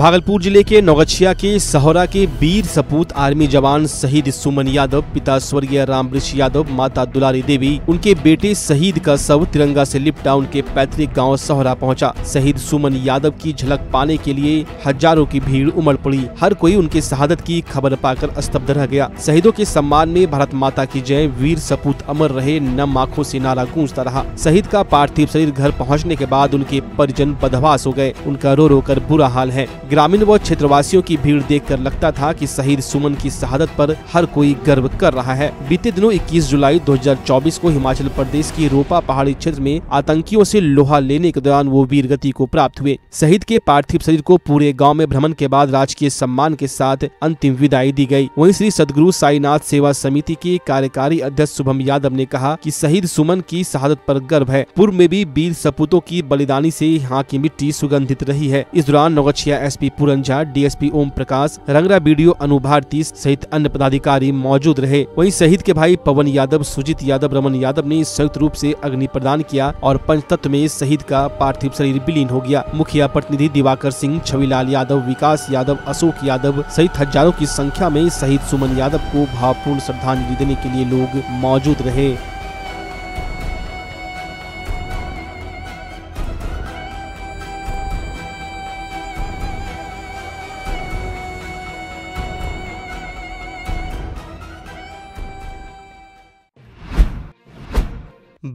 भागलपुर जिले के नौगछिया के सहोरा के वीर सपूत आर्मी जवान शहीद सुमन यादव पिता स्वर्गीय रामवृक्ष यादव माता दुलारी देवी उनके बेटे शहीद का शव तिरंगा से लिपटा उनके पैतृक गांव सहोरा पहुंचा शहीद सुमन यादव की झलक पाने के लिए हजारों की भीड़ उमड़ पड़ी हर कोई उनके शहादत की खबर पाकर स्तब्ध रह गया शहीदों के सम्मान में भारत माता की जय वीर सपूत अमर रहे नम आँखों ऐसी नारा गूंजता रहा शहीद का पार्थिव शरीर घर पहुँचने के बाद उनके परिजन बदवास हो गए उनका रो रो कर बुरा हाल है ग्रामीण व क्षेत्रवासियों की भीड़ देखकर लगता था कि शहीद सुमन की शहादत पर हर कोई गर्व कर रहा है बीते दिनों 21 जुलाई 2024 को हिमाचल प्रदेश की रोपा पहाड़ी क्षेत्र में आतंकियों से लोहा लेने के दौरान वो वीर गति को प्राप्त हुए शहीद के पार्थिव शरीर को पूरे गाँव में भ्रमण के बाद राजकीय सम्मान के साथ अंतिम विदाई दी गयी वही श्री सदगुरु साईनाथ सेवा समिति के कार्यकारी अध्यक्ष शुभम यादव ने कहा की शहीद सुमन की शहादत आरोप गर्व है पूर्व में भी वीर सपूतों की बलिदानी ऐसी यहाँ की मिट्टी सुगंधित रही है इस दौरान Naugachhia S SSP Puran Jha DSP Om Prakash Rangra BDO D Bharti सहित अन्य पदाधिकारी मौजूद रहे वहीं शहीद के भाई पवन यादव सुजीत यादव रमन यादव ने संयुक्त रूप से अग्नि प्रदान किया और पंचतत्व में शहीद का पार्थिव शरीर विलीन हो गया मुखिया प्रतिनिधि दिवाकर सिंह छविलाल यादव विकास यादव अशोक यादव सहित हजारों की संख्या में शहीद सुमन यादव को भावपूर्ण श्रद्धांजलि देने के लिए लोग मौजूद रहे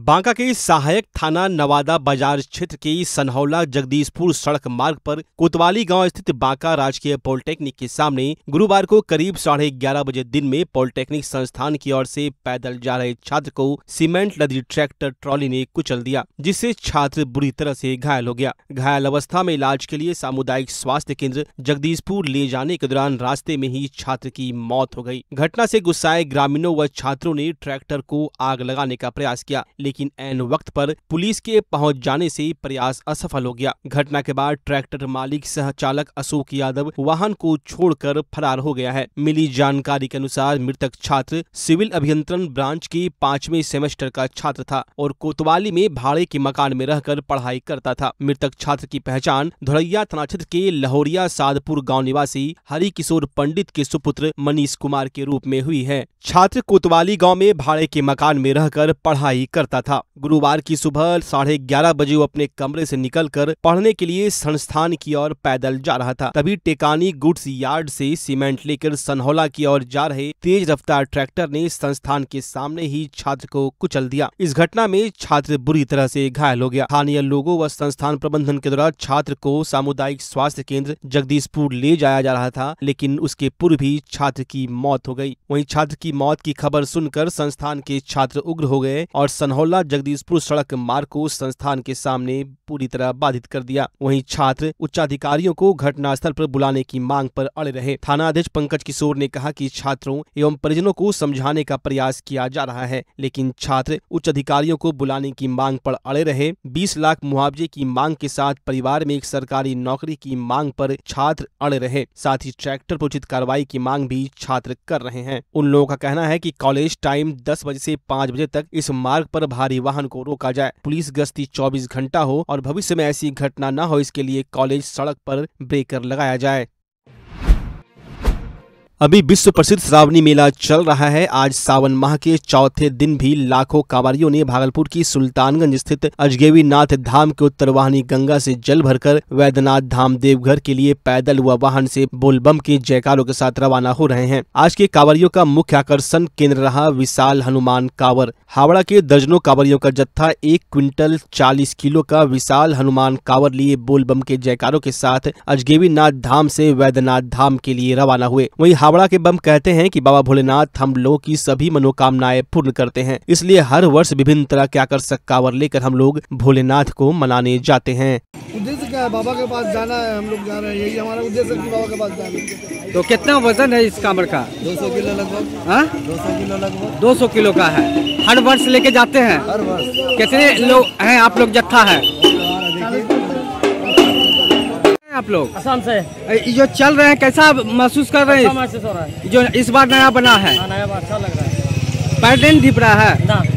बांका के सहायक थाना नवादा बाजार क्षेत्र के सनहौला जगदीशपुर सड़क मार्ग पर कोतवाली गांव स्थित बांका राजकीय पॉलिटेक्निक के सामने गुरुवार को करीब साढ़े ग्यारह बजे दिन में पॉलिटेक्निक संस्थान की ओर से पैदल जा रहे छात्र को सीमेंट लदी ट्रैक्टर ट्रॉली ने कुचल दिया जिससे छात्र बुरी तरह से घायल हो गया घायल अवस्था में इलाज के लिए सामुदायिक स्वास्थ्य केंद्र जगदीशपुर ले जाने के दौरान रास्ते में ही छात्र की मौत हो गयी घटना ऐसी गुस्साए ग्रामीणों व छात्रों ने ट्रैक्टर को आग लगाने का प्रयास किया लेकिन लेकिन एन वक्त पर पुलिस के पहुंच जाने से प्रयास असफल हो गया घटना के बाद ट्रैक्टर मालिक सह चालक अशोक यादव वाहन को छोड़कर फरार हो गया है मिली जानकारी के अनुसार मृतक छात्र सिविल अभियंत्रण ब्रांच के पांचवें सेमेस्टर का छात्र था और कोतवाली में भाड़े के मकान में रहकर पढ़ाई करता था मृतक छात्र की पहचान धुरैया थाना क्षेत्र के लहोरिया सादपुर गाँव निवासी हरि किशोर पंडित के सुपुत्र मनीष कुमार के रूप में हुई है छात्र कोतवाली गांव में भाड़े के मकान में रहकर पढ़ाई करता था था गुरुवार की सुबह साढ़े ग्यारह बजे वो अपने कमरे से निकलकर पढ़ने के लिए संस्थान की ओर पैदल जा रहा था तभी टेकानी गुड्स यार्ड से सीमेंट लेकर सनहौला की ओर जा रहे तेज रफ्तार ट्रैक्टर ने संस्थान के सामने ही छात्र को कुचल दिया इस घटना में छात्र बुरी तरह से घायल हो गया स्थानीय लोगों व संस्थान प्रबंधन के द्वारा छात्र को सामुदायिक स्वास्थ्य केंद्र जगदीशपुर ले जाया जा रहा था लेकिन उसके पूर्व भी छात्र की मौत हो गई वहीं छात्र की मौत की खबर सुनकर संस्थान के छात्र उग्र हो गए और सनहौला मामला जगदीशपुर सड़क मार्ग को संस्थान के सामने पूरी तरह बाधित कर दिया वहीं छात्र उच्चाधिकारियों को घटनास्थल पर बुलाने की मांग पर अड़े रहे थाना अध्यक्ष पंकज किशोर ने कहा कि छात्रों एवं परिजनों को समझाने का प्रयास किया जा रहा है लेकिन छात्र उच्च अधिकारियों को बुलाने की मांग पर अड़े रहे बीस लाख मुआवजे की मांग के साथ परिवार में एक सरकारी नौकरी की मांग पर छात्र अड़े रहे साथ ही ट्रैक्टर उचित कार्रवाई की मांग भी छात्र कर रहे हैं उन लोगों का कहना है की कॉलेज टाइम दस बजे ऐसी पाँच बजे तक इस मार्ग आरोप भारत भारी वाहन को रोका जाए पुलिस गश्ती चौबीस घंटा हो और भविष्य में ऐसी घटना न हो इसके लिए कॉलेज सड़क पर ब्रेकर लगाया जाए अभी विश्व प्रसिद्ध श्रावणी मेला चल रहा है आज सावन माह के चौथे दिन भी लाखों कांवरियों ने भागलपुर की सुल्तानगंज स्थित अजगेवी नाथ धाम के उत्तर वाहनी गंगा से जल भरकर वैद्यनाथ धाम देवघर के लिए पैदल व वाहन से बोलबम के जयकारों के साथ रवाना हो रहे हैं आज के कांवरियों का मुख्य आकर्षण केंद्र रहा विशाल हनुमान कांवर हावड़ा के दर्जनों कांवरियों का जत्था एक क्विंटल चालीस किलो का विशाल हनुमान कांवर लिए बोलबम के जयकारों के साथ अजगेवी धाम से वैद्यनाथ धाम के लिए रवाना हुए वही छाबड़ा के बम कहते हैं कि बाबा भोलेनाथ हम लोगों की सभी मनोकामनाएं पूर्ण करते हैं इसलिए हर वर्ष विभिन्न तरह के आकर्षक कावर लेकर हम लोग भोलेनाथ को मनाने जाते हैं उद्देश्य क्या है बाबा के पास जाना है हम लोग जा रहे हैं यही हमारा उद्देश्य है बाबा के पास जाना तो कितना वजन है इस कामर का 200 हाँ? किलो लगभग दो सौ किलो लगभग 200 किलो का है हर वर्ष लेके जाते हैं हर वर्ष कितने लोग हैं आप लोग जत्था है आप लोग असम से ये जो चल रहे हैं कैसा महसूस कर रहे हैं अच्छा महसूस हो रहा है जो इस बार नया बना है हाँ, नया अच्छा लग रहा है पैटर्न दिख रहा है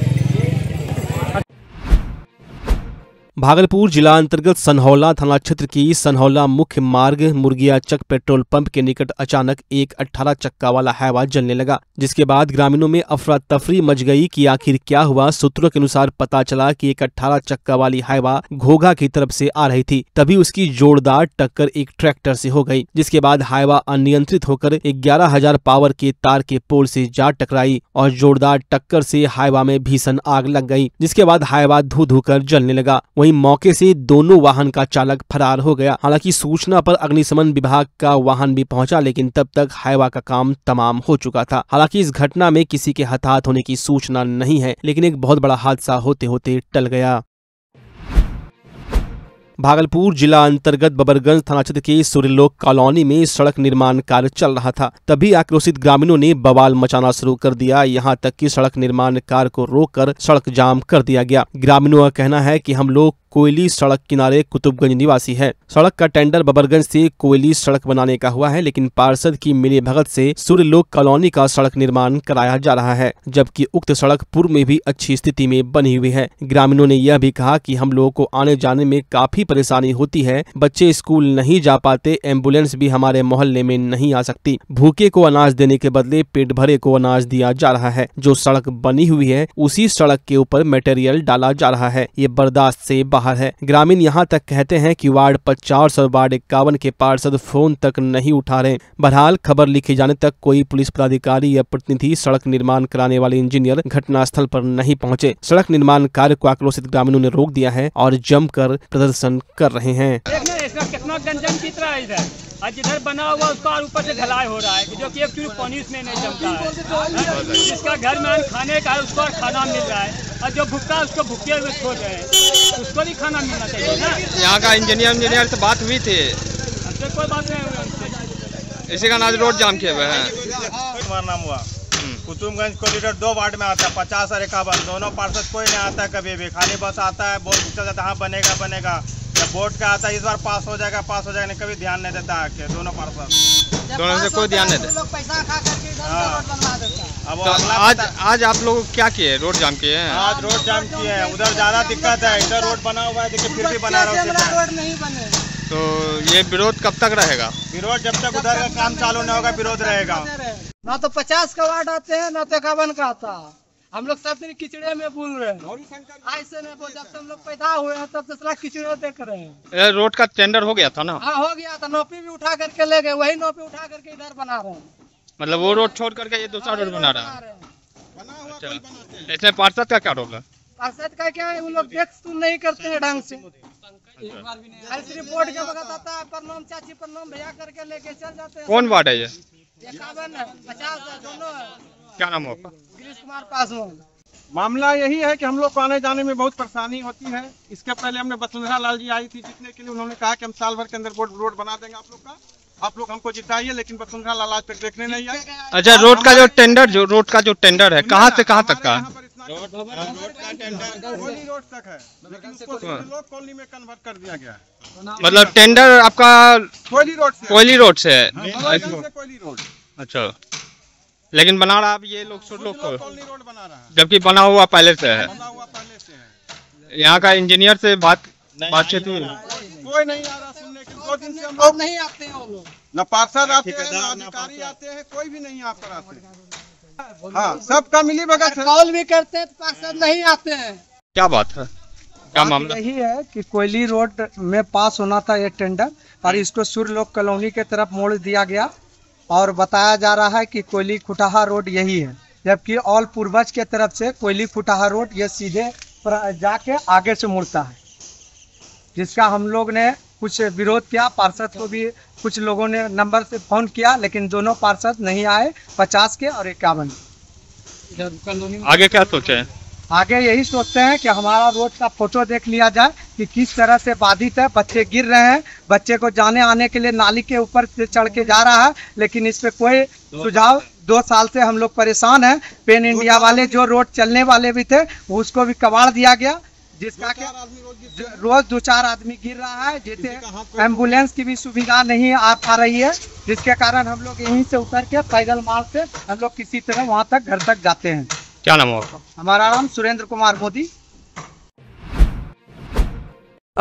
भागलपुर जिला अंतर्गत सनहौला थाना क्षेत्र की सनहौला मुख्य मार्ग मुर्गिया चक पेट्रोल पंप के निकट अचानक एक 18 चक्का वाला हैवा जलने लगा जिसके बाद ग्रामीणों में अफरा तफरी मच गई कि आखिर क्या हुआ सूत्रों के अनुसार पता चला कि एक 18 चक्का वाली हैवा घोघा की तरफ से आ रही थी तभी उसकी जोरदार टक्कर एक ट्रैक्टर ऐसी हो गयी जिसके बाद हाइवा अनियंत्रित होकर ग्यारह हजार पावर के तार के पोल ऐसी जा टकराई और जोरदार टक्कर ऐसी हाईवा में भीषण आग लग गयी जिसके बाद हाईवा धू धू कर जलने लगा वही वहीं मौके से दोनों वाहन का चालक फरार हो गया हालांकि सूचना पर अग्निशमन विभाग का वाहन भी पहुंचा लेकिन तब तक हाईवा का काम तमाम हो चुका था हालांकि इस घटना में किसी के हताहत होने की सूचना नहीं है लेकिन एक बहुत बड़ा हादसा होते होते टल गया भागलपुर जिला अंतर्गत बबरगंज थाना क्षेत्र के सूर्यलोक कॉलोनी में सड़क निर्माण कार्य चल रहा था तभी आक्रोशित ग्रामीणों ने बवाल मचाना शुरू कर दिया यहाँ तक कि सड़क निर्माण कार्य को रोककर सड़क जाम कर दिया गया ग्रामीणों का कहना है कि हम लोग कोयली सड़क किनारे कुतुबगंज निवासी है सड़क का टेंडर बबरगंज से कोयली सड़क बनाने का हुआ है लेकिन पार्षद की मिली भगत से सूर्यलोक कॉलोनी का सड़क निर्माण कराया जा रहा है जबकि उक्त सड़क पूर्व में भी अच्छी स्थिति में बनी हुई है ग्रामीणों ने यह भी कहा कि हम लोगों को आने जाने में काफी परेशानी होती है बच्चे स्कूल नहीं जा पाते एम्बुलेंस भी हमारे मोहल्ले में नहीं आ सकती भूखे को अनाज देने के बदले पेट भरे को अनाज दिया जा रहा है जो सड़क बनी हुई है उसी सड़क के ऊपर मटेरियल डाला जा रहा है ये बर्दाश्त ऐसी बाहर है ग्रामीण यहाँ तक कहते हैं कि वार्ड पचास और वार्ड इक्यावन के पार्षद फोन तक नहीं उठा रहे बहरहाल खबर लिखे जाने तक कोई पुलिस पदाधिकारी या प्रतिनिधि सड़क निर्माण कराने वाले इंजीनियर घटनास्थल पर नहीं पहुँचे सड़क निर्माण कार्य को आक्रोशित ग्रामीणों ने रोक दिया है और जमकर प्रदर्शन कर रहे हैं कितना इधर बना हुआ उसका और ऊपर से ढलाई हो रहा है जो कि एक चूर नहीं जमता है हाँ? जिसका घर में खाने का है उसको खाना मिल रहा है और जो उसको भुगते हुए छोड़ रहे हैं उसको भी खाना मिलना चाहिए यहाँ का इंजीनियर इंजीनियर से बात हुई थी अच्छा, कोई बात नहीं हुई इसी का नाज रोड जाम किए हुए हैं हमारा नाम हुआ कुतुबगंज कॉरिडोर दो वार्ड में आता है पचास और इक्यावन दोनों पार्षद कोई नहीं आता है कभी भी खाली बस आता है बोर्ड चल जाता है हाँ बनेगा बनेगा जब बोर्ड का आता है इस बार पास हो जाएगा पास हो जाएगा नहीं कभी ध्यान नहीं देता है दोनों पार्षद दोनों तो से कोई ध्यान नहीं दे हाँ। तो आज आज आप लोग क्या किए रोड जाम किए हैं आज रोड जाम किए हैं उधर ज्यादा दिक्कत है इधर रोड बना हुआ है देखिए फिर भी बना रहा है तो ये विरोध कब तक रहेगा विरोध जब तक उधर का काम चालू नहीं होगा विरोध रहेगा ना तो पचास का वार्ड आते हैं ना तो इक्यावन का आता हम लोग सब दिन किचड़े में बोल रहे हैं ऐसे हाँ, नहीं बोल जब से हम लोग पैदा हुए हैं तब से सारा किचड़े देख रहे हैं रोड का टेंडर हो गया था ना हाँ हो गया था नौपी भी उठा करके ले गए वही नौपी उठा करके इधर बना रहे हैं मतलब वो रोड छोड़ करके ये दूसरा हाँ, रोड बना रहा है अच्छा। इसमें पार्षद का क्या रोल है पार्षद का क्या है वो लोग देख सुन नहीं करते हैं ढंग से रिपोर्ट के आता है प्रणाम चाची प्रणाम भैया करके लेके चल जाते हैं कौन वार्ड है ये पचास है दोनों क्या नाम होगा गिरीश कुमार पासवान मामला यही है कि हम लोग को आने जाने में बहुत परेशानी होती है इसके पहले हमने वसुंधरा लाल जी आई थी जीतने के लिए उन्होंने कहा कि हम साल भर के अंदर रोड रोड बना देंगे आप लोग का आप लोग हमको जिताइए लेकिन वसुंधरा लाल आज तक देखने नहीं आए अच्छा रोड का जो टेंडर जो रोड का जो टेंडर है कहाँ से कहाँ तक का रोड टेंडर तक है कन्वर्ट हाँ। कर दिया गया मतलब टेंडर आपका कोयली रोड कोयली रोड से है हाँ, अच्छा लेकिन बना रहा अब ये लोग सुर लोग को जबकि बना हुआ पहले से है यहाँ का इंजीनियर से बात बातचीत हुई कोई नहीं आ रहा सुनने के दो दिन से हम लोग नहीं आते हैं लोग न पार्षद आते हैं न अधिकारी आते हैं कोई भी नहीं यहाँ पर आते हाँ सबका मिली बगत कॉल भी करते हैं तो पार्षद नहीं आते हैं क्या बात है क्या मामला यही है कि कोयली रोड में पास होना था ये टेंडर और हम्म। इसको सुर लोक कॉलोनी के तरफ मोड़ दिया गया और बताया जा रहा है कि कोयली खुटाहा रोड यही है जबकि ऑल पूर्वज के तरफ से कोयली खुटाहा रोड ये सीधे जाके आगे से मुड़ता है जिसका हम लोग ने कुछ विरोध किया पार्षद को भी कुछ लोगों ने नंबर से फ़ोन किया लेकिन दोनों पार्षद नहीं आए पचास के और इक्यावन आगे क्या सोचे है आगे यही सोचते हैं कि हमारा रोड का फोटो देख लिया जाए कि किस तरह से बाधित है बच्चे गिर रहे हैं बच्चे को जाने आने के लिए नाली के ऊपर से चढ़ के जा रहा है लेकिन इस पे कोई सुझाव दो साल से हम लोग परेशान हैं पेन इंडिया वाले जो रोड चलने वाले भी थे उसको भी कबाड़ दिया गया जिसका के रोज दो चार आदमी गिर रहा है जिसे एम्बुलेंस की भी सुविधा नहीं आ पा रही है जिसके कारण हम लोग यहीं से उतर के पैदल मार्ग से हम लोग किसी तरह वहाँ तक घर तक जाते हैं क्या नाम होगा हमारा नाम सुरेंद्र कुमार मोदी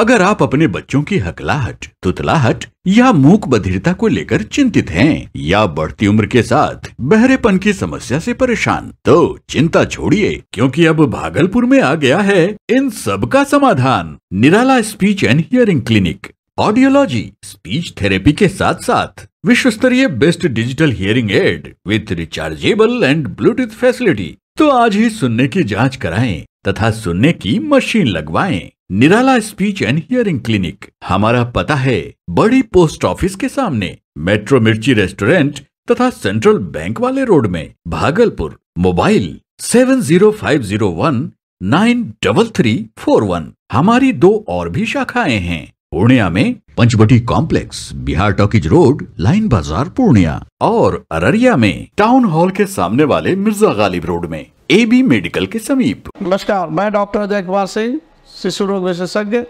अगर आप अपने बच्चों की हकलाहट तुतलाहट या मूक बधिरता को लेकर चिंतित हैं या बढ़ती उम्र के साथ बहरेपन की समस्या से परेशान तो चिंता छोड़िए क्योंकि अब भागलपुर में आ गया है इन सब का समाधान Nirala speech and hearing clinic audiology speech therapy के साथ साथ विश्व स्तरीय best digital hearing aid with rechargeable and bluetooth facility तो आज ही सुनने की जांच कराएं तथा सुनने की मशीन लगवाएं Nirala speech and hearing clinic हमारा पता है बड़ी पोस्ट ऑफिस के सामने मेट्रो मिर्ची रेस्टोरेंट तथा सेंट्रल बैंक वाले रोड में Bhagalpur mobile seven zero five zero one nine double three four one हमारी दो और भी शाखाएं हैं पूर्णिया में Panchvati complex Bihar talkies road line Bazar Purnia और अररिया में टाउन हॉल के सामने वाले मिर्जा गालिब रोड में ए बी मेडिकल के समीप नमस्कार मैं डॉक्टर अजय कुमार सिंह शिशु रोग विशेषज्ञ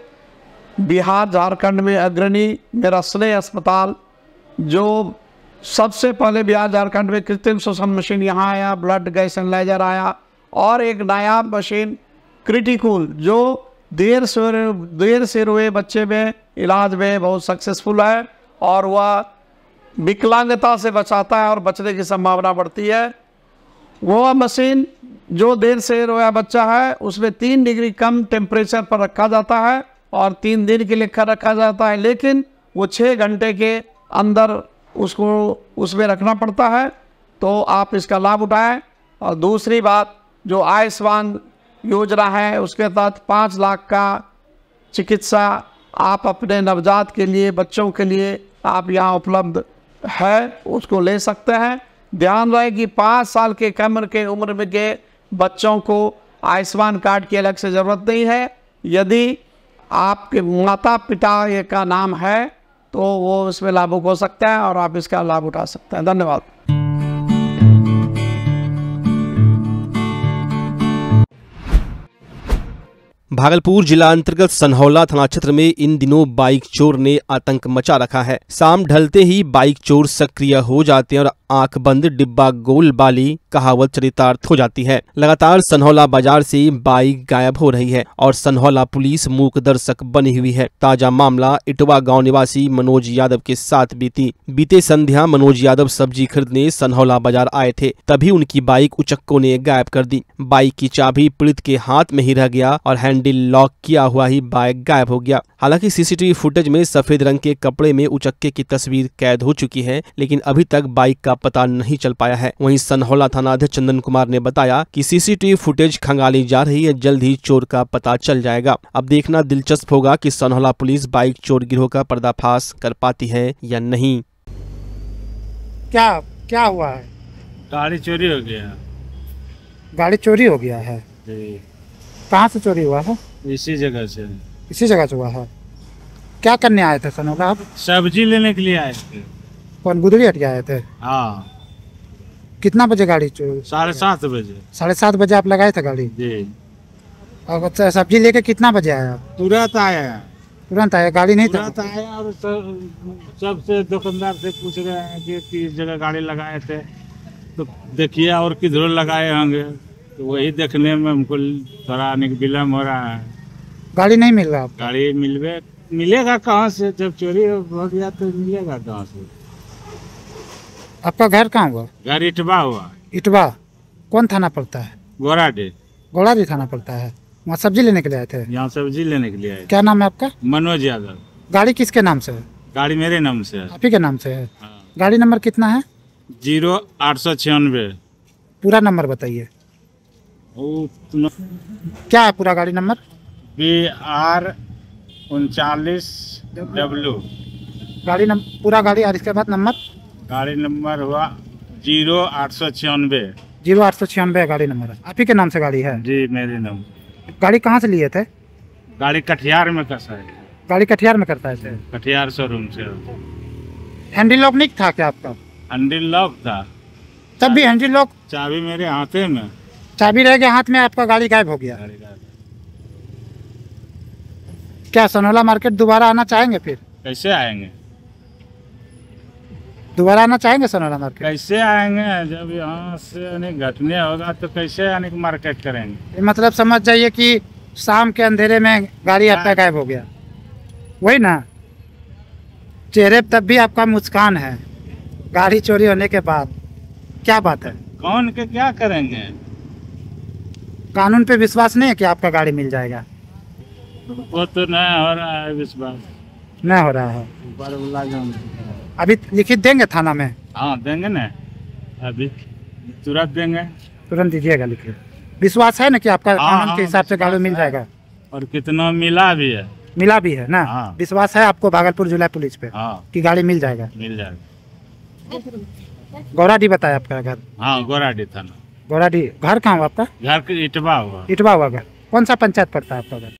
बिहार झारखंड में अग्रणी मेरा स्नेह अस्पताल जो सबसे पहले बिहार झारखंड में कृत्रिम शोषण मशीन यहाँ आया ब्लड गैस एनलाइजर आया और एक नया मशीन क्रिटिकूल जो देर से देर से रोए बच्चे में इलाज में बहुत सक्सेसफुल है और वह विकलांगता से बचाता है और बचने की संभावना बढ़ती है वह मशीन जो देर से रोया बच्चा है उसमें तीन डिग्री कम टेम्परेचर पर रखा जाता है और तीन दिन के लिए कर रखा जाता है लेकिन वो छः घंटे के अंदर उसको उसमें रखना पड़ता है तो आप इसका लाभ उठाएं और दूसरी बात जो आयुष्मान योजना है उसके तहत पाँच लाख का चिकित्सा आप अपने नवजात के लिए बच्चों के लिए आप यहाँ उपलब्ध है उसको ले सकते हैं ध्यान रहे कि पाँच साल के कम के उम्र में के बच्चों को आयुष्मान कार्ड की अलग से ज़रूरत नहीं है यदि आपके माता पिता का नाम है तो वो इसमें लाभुक हो सकता है और आप इसका लाभ उठा सकते हैं धन्यवाद भागलपुर जिला अंतर्गत सनहौला थाना क्षेत्र में इन दिनों बाइक चोर ने आतंक मचा रखा है शाम ढलते ही बाइक चोर सक्रिय हो जाते हैं और आंख बंद डिब्बा गोल बाली कहावत चरितार्थ हो जाती है लगातार सनहौला बाजार से बाइक गायब हो रही है और सनहौला पुलिस मूक दर्शक बनी हुई है ताजा मामला इटवा गाँव निवासी मनोज यादव के साथ बीती बीते संध्या मनोज यादव सब्जी खरीदने सनहौला बाजार आए थे तभी उनकी बाइक उचक्को ने गायब कर दी बाइक की चाबी पीड़ित के हाथ में ही रह गया और हैंड हैंडल लॉक किया हुआ ही बाइक गायब हो गया हालांकि सीसीटीवी फुटेज में सफेद रंग के कपड़े में उचक्के की तस्वीर कैद हो चुकी है लेकिन अभी तक बाइक का पता नहीं चल पाया है वहीं सनहौला अध्यक्ष चंदन कुमार ने बताया कि सीसीटीवी फुटेज खंगाली जा रही है जल्द ही चोर का पता चल जाएगा अब देखना दिलचस्प होगा की सनहौला पुलिस बाइक चोर गिरोह का पर्दाफाश कर पाती है या नहीं क्या क्या हुआ है गाड़ी चोरी हो गया गाड़ी चोरी हो गया है जी कहाँ से चोरी हुआ था इसी जगह से इसी जगह से हुआ था क्या करने आए थे सनोगा आप सब्जी लेने के लिए आए थे कौन गुदड़ी हट आए थे हाँ कितना बजे गाड़ी साढ़े सात बजे साढ़े सात बजे आप लगाए थे गाड़ी जी और अच्छा, सब्जी लेके कितना बजे आया तुरंत आया तुरंत आया गाड़ी नहीं तुरंत आया और सबसे दुकानदार से पूछ रहे हैं कि किस जगह गाड़ी लगाए थे तो देखिए और किधर लगाए होंगे तो वही देखने में हमको थोड़ा विलम्ब हो रहा है गाड़ी नहीं मिल रहा गाड़ी मिलवे मिलेगा कहाँ से जब चोरी हो गया तो मिलेगा कहाँ से आपका घर कहाँ हुआ घर इटवा हुआ इटवा कौन थाना पड़ता है गोराडी गोराडी थाना पड़ता है वहाँ सब्जी लेने के लिए आए थे यहाँ सब्जी लेने के लिए आए क्या नाम है आपका मनोज यादव गाड़ी किसके नाम से है गाड़ी मेरे नाम से है आप ही के नाम से है हाँ। गाड़ी नंबर कितना है जीरो आठ सौ छियानवे पूरा नंबर बताइए क्या है पूरा गाड़ी नंबर बी आर उनचालीस डब्लू गाड़ी नंबर पूरा गाड़ी और इसके बाद नंबर गाड़ी नंबर हुआ जीरो आठ सौ छियानवे जीरो आठ सौ छियानवे गाड़ी नंबर आप ही के नाम से गाड़ी है जी मेरे नाम गाड़ी कहाँ से लिए थे गाड़ी कटिहार में कसा है गाड़ी कटिहार में करता है कटिहार शोरूम से हैंडल लॉक नहीं था क्या आपका हैंडल लॉक था तब भी हैंडल लॉक चाबी मेरे हाथे में चाबी रह गया हाथ में आपका गाड़ी गायब हो गया क्या सनोला मार्केट दोबारा आना चाहेंगे फिर कैसे आएंगे दोबारा आना चाहेंगे सनोला मार्केट कैसे आएंगे जब यहाँ से घटने होगा तो कैसे आने की मार्केट करेंगे मतलब समझ जाइए कि शाम के अंधेरे में गाड़ी हाँ। आपका गायब हो गया वही ना चेहरे तब भी आपका मुस्कान है गाड़ी चोरी होने के बाद क्या बात है कौन के क्या करेंगे कानून पे विश्वास नहीं है कि आपका गाड़ी मिल जाएगा वो तो नहीं हो रहा है विश्वास नहीं हो रहा है अभी लिखित देंगे थाना में हाँ देंगे ना अभी तुरंत देंगे तुरंत दीजिएगा लिखित विश्वास है ना कि आपका हाँ, कानून के हाँ, हिसाब से गाड़ी मिल जाएगा और कितना मिला भी है मिला भी है ना हाँ। विश्वास है आपको भागलपुर जिला पुलिस पे की गाड़ी मिल जाएगा मिल जाएगा गौराडी बताया आपका घर हाँ गौराडी थाना बोराडी घर कहाँ हुआ आपका घर इटवा हुआ इटवा हुआ घर कौन सा पंचायत पड़ता है आपका घर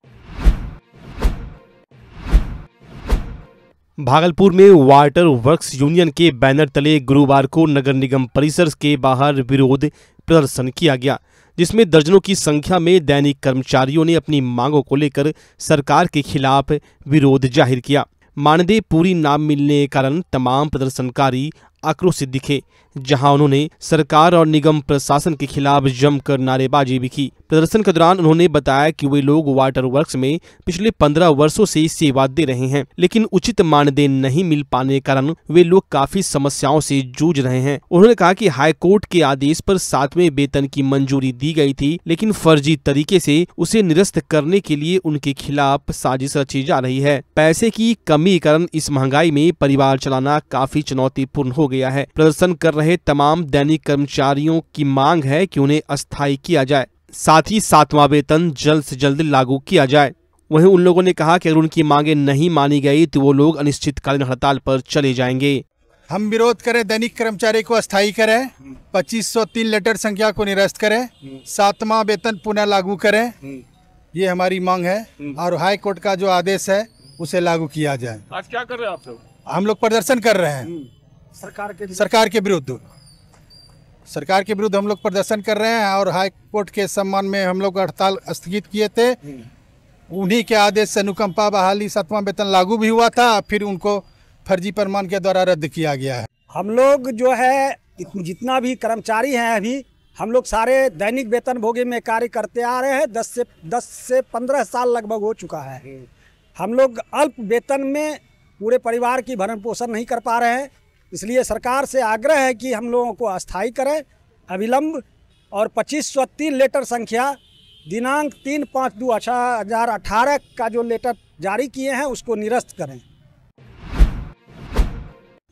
भागलपुर में वाटर वर्क्स यूनियन के बैनर तले गुरुवार को नगर निगम परिसर के बाहर विरोध प्रदर्शन किया गया जिसमें दर्जनों की संख्या में दैनिक कर्मचारियों ने अपनी मांगों को लेकर सरकार के खिलाफ विरोध जाहिर किया मानदेय पूरी ना मिलने के कारण तमाम प्रदर्शनकारी आक्रोशित दिखे जहां उन्होंने सरकार और निगम प्रशासन के खिलाफ जमकर नारेबाजी भी की प्रदर्शन के दौरान उन्होंने बताया कि वे लोग वाटर वर्क्स में पिछले पंद्रह वर्षों से सेवा दे रहे हैं लेकिन उचित मानदेय नहीं मिल पाने के कारण वे लोग काफी समस्याओं से जूझ रहे हैं उन्होंने कहा कि हाईकोर्ट के आदेश पर सातवें वेतन की मंजूरी दी गई थी लेकिन फर्जी तरीके से उसे निरस्त करने के लिए उनके खिलाफ साजिश रची जा रही है पैसे की कमी कारण इस महंगाई में परिवार चलाना काफी चुनौतीपूर्ण हो गया है प्रदर्शन कर रहे रहे तमाम दैनिक कर्मचारियों की मांग है कि उन्हें अस्थायी किया जाए साथ ही सातवां वेतन जल्द से जल्द लागू किया जाए वहीं उन लोगों ने कहा कि अगर उनकी मांगे नहीं मानी गई तो वो लोग अनिश्चितकालीन हड़ताल पर चले जाएंगे हम विरोध करें दैनिक कर्मचारी को अस्थायी करें तीन लेटर संख्या को निरस्त करें सातवां वेतन पुनः लागू करें ये हमारी मांग है और हाई कोर्ट का जो आदेश है उसे लागू किया जाए आज क्या कर रहे हैं आप लोग हम लोग प्रदर्शन कर रहे हैं सरकार के सरकार के विरुद्ध सरकार के विरुद्ध हम लोग प्रदर्शन कर रहे हैं और हाई कोर्ट के सम्मान में हम लोग हड़ताल स्थगित किए थे हम्म। उन्हीं के आदेश से अनुकंपा बहाली सातवां वेतन लागू भी हुआ था फिर उनको फर्जी प्रमाण के द्वारा रद्द किया गया है हम लोग जो है जितना भी कर्मचारी हैं अभी हम लोग सारे दैनिक वेतन भोगी में कार्य करते आ रहे हैं दस से दस से पंद्रह साल लगभग हो चुका है हम्म। हम लोग अल्प वेतन में पूरे परिवार की भरण पोषण नहीं कर पा रहे हैं इसलिए सरकार से आग्रह है कि हम लोगों को अस्थायी करें अविलंब और पच्चीस सौ तीन लेटर संख्या दिनांक तीन पाँच दो हजार अठारह का जो लेटर जारी किए हैं उसको निरस्त करें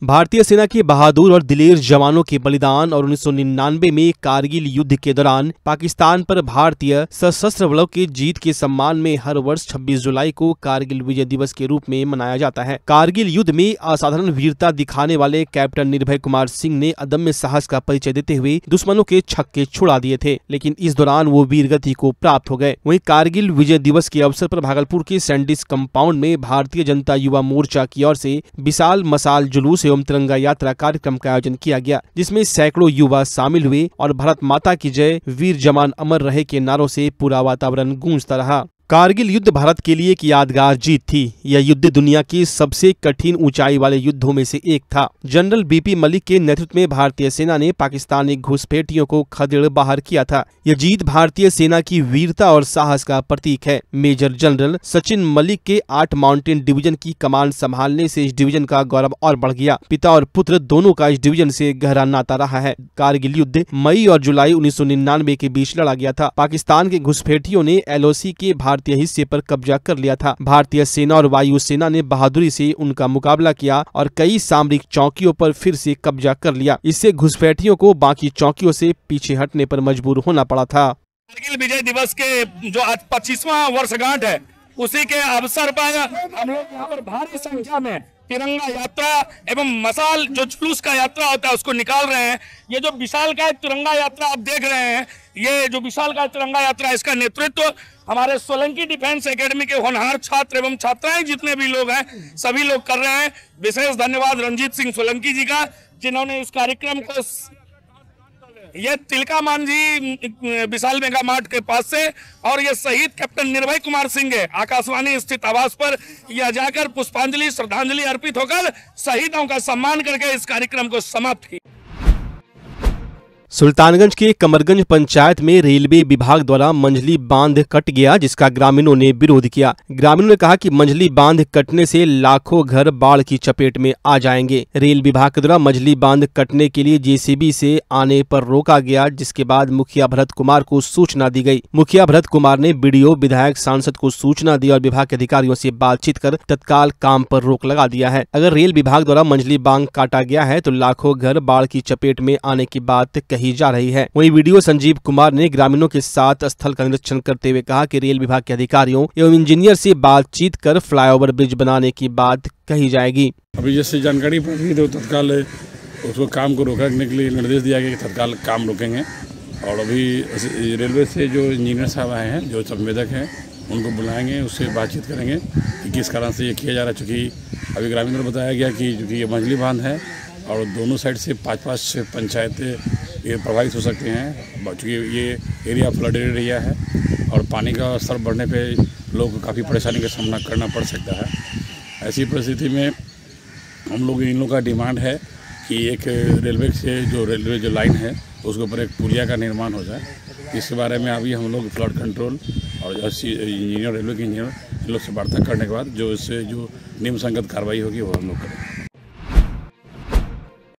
भारतीय सेना के बहादुर और दिलेर जवानों के बलिदान और 1999 में कारगिल युद्ध के दौरान पाकिस्तान पर भारतीय सशस्त्र बलों के जीत के सम्मान में हर वर्ष 26 जुलाई को कारगिल विजय दिवस के रूप में मनाया जाता है कारगिल युद्ध में असाधारण वीरता दिखाने वाले कैप्टन निर्भय कुमार सिंह ने अदम्य साहस का परिचय देते हुए दुश्मनों के छक्के छुड़ा दिए थे लेकिन इस दौरान वो गति को प्राप्त हो गए वही कारगिल विजय दिवस के अवसर आरोप भागलपुर के सैंडिस कम्पाउंड में भारतीय जनता युवा मोर्चा की ओर ऐसी विशाल मसाल जुलूस एवं तिरंगा यात्रा कार्यक्रम का आयोजन किया गया जिसमें सैकड़ों युवा शामिल हुए और भारत माता की जय वीर जवान अमर रहे के नारों से पूरा वातावरण गूंजता रहा कारगिल युद्ध भारत के लिए एक यादगार जीत थी यह युद्ध दुनिया की सबसे कठिन ऊंचाई वाले युद्धों में से एक था जनरल बीपी मलिक के नेतृत्व में भारतीय सेना ने पाकिस्तानी घुसपैठियों को खदेड़ बाहर किया था यह जीत भारतीय सेना की वीरता और साहस का प्रतीक है मेजर जनरल सचिन मलिक के आठ माउंटेन डिवीजन की कमान संभालने ऐसी इस डिवीजन का गौरव और बढ़ गया पिता और पुत्र दोनों का इस डिवीजन ऐसी गहरा नाता रहा है कारगिल युद्ध मई और जुलाई उन्नीस के बीच लड़ा गया था पाकिस्तान के घुसपैठियों ने एल के भारत भारतीय हिस्से पर कब्जा कर लिया था भारतीय सेना और वायुसेना ने बहादुरी से उनका मुकाबला किया और कई सामरिक चौकियों पर फिर से कब्जा कर लिया इससे घुसपैठियों को बाकी चौकियों से पीछे हटने पर मजबूर होना पड़ा था कारगिल विजय दिवस के जो आज पच्चीसवा वर्षगांठ है उसी के अवसर पर हम लोग यहाँ पर भारी संख्या में तिरंगा यात्रा एवं मसाल जो जुलूस का यात्रा होता है उसको निकाल रहे हैं ये जो विशाल का तिरंगा यात्रा आप देख रहे हैं ये जो विशाल का तिरंगा यात्रा इसका नेतृत्व हमारे सोलंकी डिफेंस एकेडमी के होनहार छात्र एवं छात्राएं जितने भी लोग हैं सभी लोग कर रहे हैं विशेष धन्यवाद रंजीत सिंह सोलंकी जी का जिन्होंने इस कार्यक्रम को ये तिलका मांझी विशाल मेगा मार्ट के पास से और ये शहीद कैप्टन निर्भय कुमार सिंह है आकाशवाणी स्थित आवास पर यह जाकर पुष्पांजलि श्रद्धांजलि अर्पित होकर शहीदों का सम्मान करके इस कार्यक्रम को समाप्त किया सुल्तानगंज के कमरगंज पंचायत में रेलवे विभाग द्वारा मंझली बांध कट गया जिसका ग्रामीणों ने विरोध किया ग्रामीणों ने कहा कि मंझली बांध कटने से लाखों घर बाढ़ की चपेट में आ जाएंगे रेल विभाग के द्वारा मंझली बांध कटने के लिए जेसीबी से आने पर रोका गया जिसके बाद मुखिया भरत कुमार को सूचना दी गयी मुखिया भरत कुमार ने बी विधायक सांसद को सूचना दी और विभाग के अधिकारियों ऐसी बातचीत कर तत्काल काम आरोप रोक लगा दिया है अगर रेल विभाग द्वारा मंझली बांध काटा गया है तो लाखों घर बाढ़ की चपेट में आने की बात कही जा रही है वही वीडियो संजीव कुमार ने ग्रामीणों के साथ स्थल का निरीक्षण करते हुए कहा की रेल विभाग के अधिकारियों एवं इंजीनियर ऐसी बातचीत कर फ्लाईओवर ब्रिज बनाने की बात कही जाएगी अभी जैसे जानकारी तो तत्काल उसको काम को रोकने के लिए निर्देश दिया गया कि तत्काल काम रोकेंगे और अभी रेलवे से जो इंजीनियर साहब आए हैं जो संवेदक हैं उनको बुलाएंगे उससे बातचीत करेंगे कि किस कारण से ये किया जा रहा है चूँकि अभी ग्रामीण बताया गया कि चूँकि ये मछली बांध है और दोनों साइड से पाँच पाँच पंचायतें ये प्रभावित हो सकते हैं चूँकि ये एरिया फ्लडेड एरिया है और पानी का स्तर बढ़ने पे लोग काफ़ी परेशानी का सामना करना पड़ सकता है ऐसी परिस्थिति में हम लोग इन लोगों का डिमांड है कि एक रेलवे से जो रेलवे जो लाइन है उसके ऊपर एक पुलिया का निर्माण हो जाए इसके बारे में अभी हम लोग फ्लड कंट्रोल और जो इंजीनियर रेलवे के इंजीनियर इन लोग से वार्ता करने के बाद जो इससे जो निम्न संगत कार्रवाई होगी वो हम लोग करेंगे